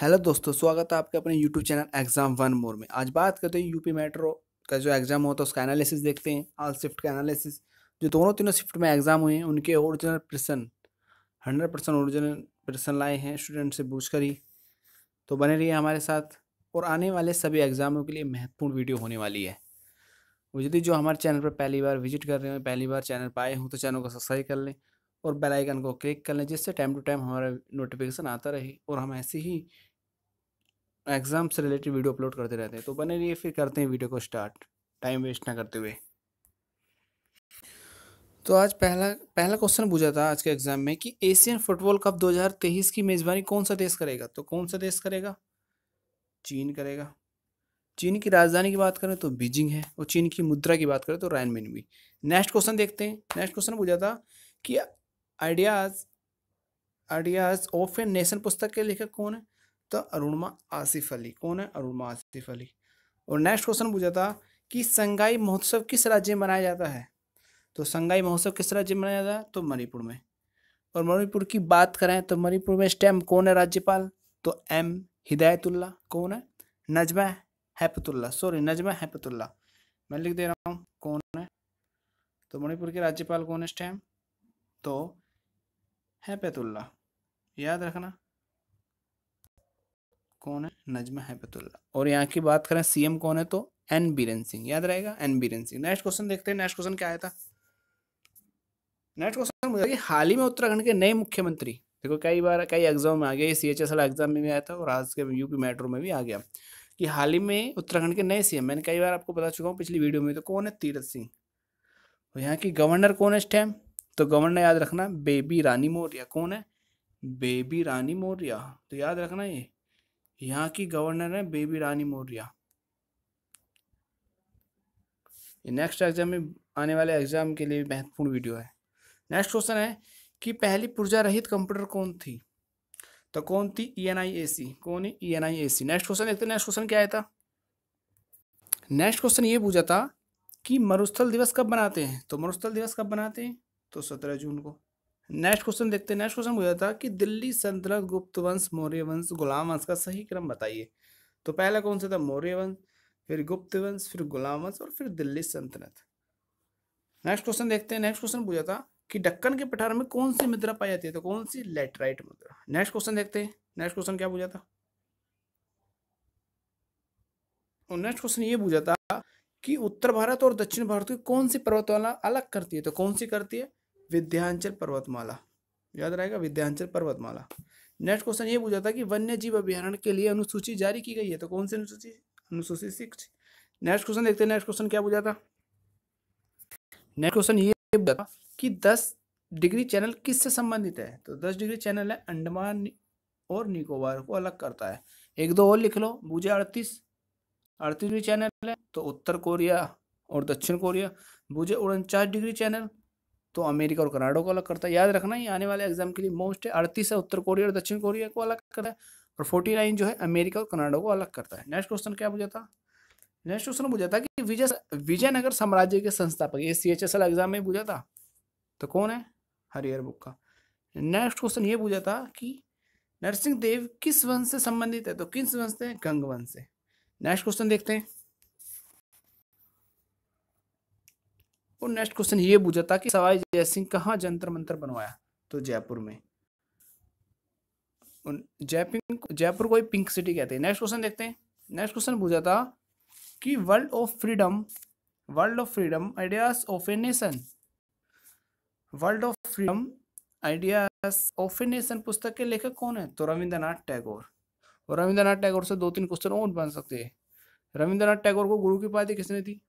hello दोस्तों स्वागत है आपके अपने YouTube channel exam one more में आज बात करते हैं यूपी मेट्रो का जो एग्ज़ाम होता है उसका एनालिसिस देखते हैं ऑल शिफ्ट का एनालिसिस जो दोनों तीनों शिफ्ट में एग्ज़ाम हुए हैं उनके ओरिजिनल प्रश्न हंड्रेड परसेंट ओरिजिनल प्रश्न लाए हैं स्टूडेंट से पूछ कर ही तो बने रहिए हमारे साथ और आने वाले सभी एग्ज़ामों के लिए महत्वपूर्ण वीडियो होने वाली है यदि जो हमारे चैनल पर पहली बार विजिट कर रहे हैं पहली बार चैनल पर आए हों तो चैनल को सब्सक्राइब कर लें और बेल आइकन को क्लिक कर लें जिससे टाइम टू टाइम हमारा नोटिफिकेशन आता रहे और हम ऐसे ही एग्ज़ाम से रिलेटेड वीडियो अपलोड करते रहते हैं तो बने रहिए फिर करते हैं वीडियो को स्टार्ट टाइम वेस्ट ना करते हुए तो आज पहला पहला क्वेश्चन पूछा था आज के एग्ज़ाम में कि एशियन फुटबॉल कप 2023 की मेज़बानी कौन सा देश करेगा तो कौन सा देश करेगा चीन करेगा चीन की राजधानी की बात करें तो बीजिंग है और चीन की मुद्रा की बात करें तो रैन मिन भी नेक्स्ट क्वेश्चन देखते हैं नेक्स्ट क्वेश्चन पूछा था कि ideas ideas of a nation पुस्तक के लेखक कौन है तो अरुणमा आसिफ अली कौन है अरुणमा आसिफ अली और नेक्स्ट क्वेश्चन पूछा था कि संगाई महोत्सव किस राज्य में मनाया जाता है तो संगाई महोत्सव किस राज्य में मनाया जाता है तो मणिपुर में और मणिपुर की बात करें तो मणिपुर में स्टैम कौन है राज्यपाल तो एम हिदायतुल्ला कौन है नजमा हैपतुल्ला सॉरी नजमा हैपतुल्ला मैं लिख दे रहा हूँ कौन है तो मणिपुर के राज्यपाल कौन है स्टैम तो हैपतुल्ला याद रखना कौन है नजमा हैबतुल्ला और यहाँ की बात करें सीएम कौन है तो एन बीरन सिंह याद रहेगा N Biren Singh next question देखते हैं नेक्स्ट क्वेश्चन क्या आया था नेक्स्ट क्वेश्चन मुझे हाल ही में उत्तराखंड के नए मुख्यमंत्री देखो कई बार कई एग्जाम में आ गया सी एच एग्जाम में भी आया था और आज के यूपी मेट्रो में भी आ गया कि हाल ही में उत्तराखंड के नए सीएम मैंने कई बार आपको बता चुका हूँ पिछली वीडियो में तो कौन है तीरथ सिंह और यहाँ की गवर्नर कौन है इस टाइम तो गवर्नर याद रखना बेबी रानी मौर्या कौन है बेबी रानी मौर्या तो याद रखना ये यहाँ की गवर्नर है बेबी रानी मौर्य नेक्स्ट एग्जाम में आने वाले एग्जाम के लिए महत्वपूर्ण वीडियो है नेक्स्ट क्वेश्चन है कि पहली पुर्जा रहित कंप्यूटर कौन थी तो कौन थी ई एन आई ए सी कौन है E N I A C next question देखते नेक्स्ट क्वेश्चन क्या आया था नेक्स्ट क्वेश्चन ये पूछा था कि मरुस्थल दिवस कब मनाते हैं तो मरुस्थल दिवस कब मनाते हैं तो सत्रह जून को नेक्स्ट क्वेश्चन देखते हैं नेक्स्ट क्वेश्चन पूछा था कि दिल्ली संतुलन गुप्त वंश मौर्य वंश गुलाम वंश का सही क्रम बताइए तो पहला कौन सा था मौर्य वंश फिर गुप्त वंश फिर गुलाम वंश और फिर दिल्ली सल्तनत नेक्स्ट क्वेश्चन देखते हैं नेक्स्ट क्वेश्चन पूछा था कि डक्कन के पठार में कौन सी मुद्रा पाई जाती है तो कौन सी लेटराइट मुद्रा नेक्स्ट क्वेश्चन देखते हैं नेक्स्ट क्वेश्चन क्या पूछा था और नेक्स्ट क्वेश्चन ये पूछा था कि उत्तर भारत और दक्षिण भारत की कौन सी पर्वतमाला अलग करती है तो कौन सी करती है विध्यांचल पर्वतमाला याद रहेगा विध्यांचल पर्वतमाला नेक्स्ट क्वेश्चन ये पूछा था कि वन्य जीव अभ्यारण्य के लिए अनुसूची जारी की गई है तो कौन सी अनुसूची अनुसूची सिक्स नेक्स्ट क्वेश्चन देखते हैं नेक्स्ट क्वेश्चन क्या पूछा था नेक्स्ट क्वेश्चन ये था कि दस डिग्री चैनल किससे संबंधित है तो दस डिग्री चैनल है अंडमान और निकोबार को अलग करता है एक दो और लिख लो बूझे अड़तीस अड़तीस डिग्री चैनल है तो उत्तर कोरिया और दक्षिण कोरिया बूझे उनचास डिग्री चैनल तो अमेरिका और कनाडा को अलग करता है याद रखना ये आने वाले एग्जाम के लिए मोस्ट है अड़तीस है उत्तर कोरिया और दक्षिण कोरिया को अलग करता है और फोर्टी नाइन जो है अमेरिका और कनाडा को अलग करता है नेक्स्ट क्वेश्चन क्या पूछा था नेक्स्ट क्वेश्चन पूछा था कि विजय विजयनगर साम्राज्य के संस्थापक ये C H S L exam में पूछा था तो कौन है हरियर बुक का नेक्स्ट क्वेश्चन ये पूछा था कि नरसिंह देव किस वंश से संबंधित है तो किस वंश से गंग वंश से नेक्स्ट क्वेश्चन देखते हैं और नेक्स्ट क्वेश्चन ये पूछा था कि सवाई जय सिंह कहाँ जंतर मंत्र बनवाया तो जयपुर में जयपिंग जयपुर को पिंक सिटी कहते हैं नेक्स्ट क्वेश्चन देखते हैं नेक्स्ट क्वेश्चन पूछा था कि world of freedom world of freedom ideas of a nation world of freedom ideas of a nation पुस्तक के लेखक कौन है तो रविंद्रनाथ टैगोर और रविंद्रनाथ टैगोर से दो तीन क्वेश्चन और बन सकते हैं रविंद्रनाथ टैगोर को गुरु की उपाधि किसने दी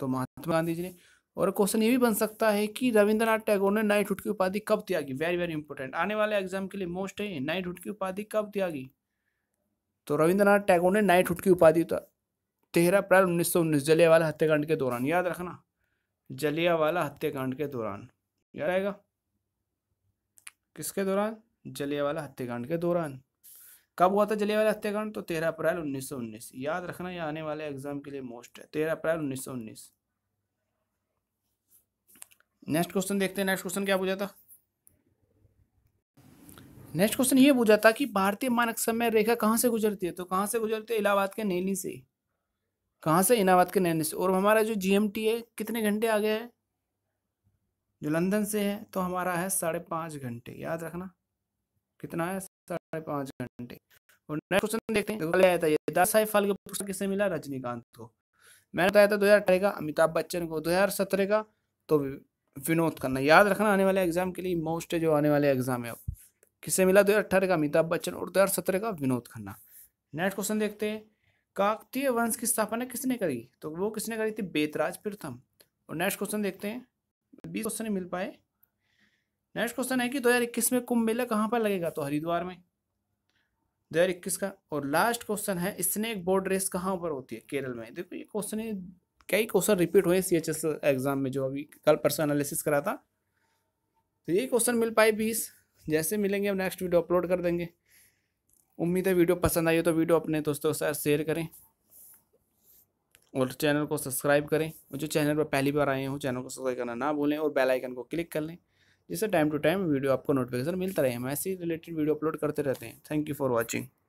तो महात्मा गांधी जी ने और क्वेश्चन ये भी बन सकता है कि रविंद्रनाथ टैगोर ने नाइट हुड की उपाधि कब त्यागी वेरी वेरी इंपॉर्टेंट आने वाले एग्जाम के लिए मोस्ट है नाइट हुड की उपाधि कब त्यागी तो रविंद्रनाथ टैगोर ने नाइट हुड की उपाधि तो तेरह अप्रैल उन्नीस सौ उन्नीस जलियावाला हत्याकांड के दौरान याद रखना जलियावाला हत्याकांड के दौरान याद आएगा किसके दौरान जलियावाला हत्याकांड के दौरान कब हुआ था जले वाला हत्याकांड तो तेरह अप्रैल उन्नीस सौ उन्नीस याद रखना यह आने वाले एग्जाम के लिए मोस्ट है तेरह अप्रैल उन्नीस सौ उन्नीस नेक्स्ट क्वेश्चन देखते हैं नेक्स्ट क्वेश्चन क्या पूछा था नेक्स्ट क्वेश्चन ये पूछा था कि भारतीय मानक समय रेखा कहाँ से गुजरती है तो कहाँ से गुजरती है इलाहाबाद के नैनी से कहाँ से इलाहाबाद के नैनी से और हमारा जो जीएमटी है कितने घंटे आ गया है जो लंदन से है तो हमारा है साढ़े पाँच घंटे याद रखना कितना है पांच पाँच घंटे और नेक्स्ट क्वेश्चन देखते हैं पहले आया था ये दासाई के पुरस्कार किसे मिला रजनीकांत को मैंने बताया था दो हज़ार अठारह का अमिताभ बच्चन को दो हज़ार सत्रह का तो विनोद करना याद रखना आने वाले एग्जाम के लिए मोस्ट जो आने वाले एग्जाम है अब किसे मिला दो हज़ार अठारह का अमिताभ बच्चन और दो हज़ार सत्रह का विनोद खन्ना नेक्स्ट क्वेश्चन देखते हैं काकतीय वंश की स्थापना किसने करी तो वो किसने करी थी बेतराज प्रथम और नेक्स्ट क्वेश्चन देखते हैं बीस क्वेश्चन मिल पाए नेक्स्ट क्वेश्चन है कि इक्कीस में कुंभ मेला कहाँ पर लगेगा तो हरिद्वार में दो हज़ार इक्कीस का और लास्ट क्वेश्चन है स्नैक बोर्ड रेस कहाँ पर होती है केरल में देखो ये क्वेश्चन कई क्वेश्चन रिपीट हुए सी एच एस एग्जाम में जो अभी कल पर्सन एनालिसिस करा था तो ये क्वेश्चन मिल पाए बीस जैसे मिलेंगे हम नेक्स्ट वीडियो अपलोड कर देंगे उम्मीद है वीडियो पसंद आई हो तो वीडियो अपने दोस्तों के साथ शेयर करें और चैनल को सब्सक्राइब करें और जो चैनल पर पहली बार आए हो चैनल को सब्सक्राइब करना ना भूलें और बेल आइकन को क्लिक कर लें जिससे टाइम टू टाइम वीडियो आपको नोटिफिकेशन मिलता रहे हम ऐसे रिलेटेड वीडियो अपलोड करते रहते हैं थैंक यू फॉर वॉचिंग